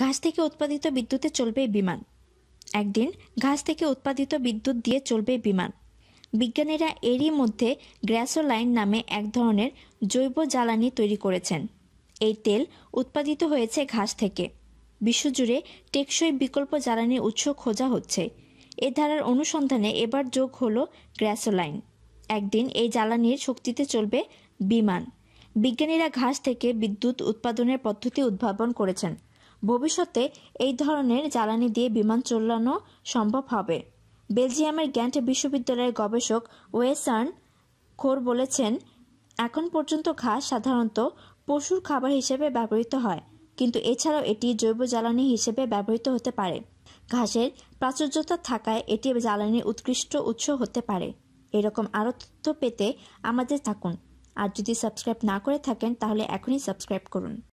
ঘাস থেকে উৎপাদিত বিদ্যুতে চলবে বিমান একদিন ঘাস থেকে উৎপাদিত বিদ্যুৎ দিয়ে চলবে বিমান বিজ্ঞানীরা এরই মধ্যে গ্র্যাসোলাইন নামে এক ধরনের জৈব জ্বালানি তৈরি করেছেন এই তেল উৎপাদিত হয়েছে ঘাস থেকে বিশ্বজুড়ে টেকসই বিকল্প জ্বালানির উৎস খোঁজা হচ্ছে এ ধারার অনুসন্ধানে এবার যোগ হলো গ্র্যাসোলাইন একদিন এই জ্বালানির শক্তিতে চলবে বিমান বিজ্ঞানীরা ঘাস থেকে বিদ্যুৎ উৎপাদনের পদ্ধতি উদ্ভাবন করেছেন ভবিষ্যতে এই ধরনের জ্বালানি দিয়ে বিমান চালানো সম্ভব হবে বেলজিয়ামের গ্যান্ট বিশ্ববিদ্যালয়ের গবেষক ওয়েসার্ন খোর বলেছেন এখন পর্যন্ত ঘাস সাধারণত পশুর খাবার হিসেবে ব্যবহৃত হয় কিন্তু এছাড়াও এটি জৈব জ্বালানি হিসেবে ব্যবহৃত হতে পারে ঘাসের প্রাচুর্যতা থাকায় এটি জ্বালানির উৎকৃষ্ট উৎস হতে পারে এরকম আরও তথ্য পেতে আমাদের থাকুন আর যদি সাবস্ক্রাইব না করে থাকেন তাহলে এখনই সাবস্ক্রাইব করুন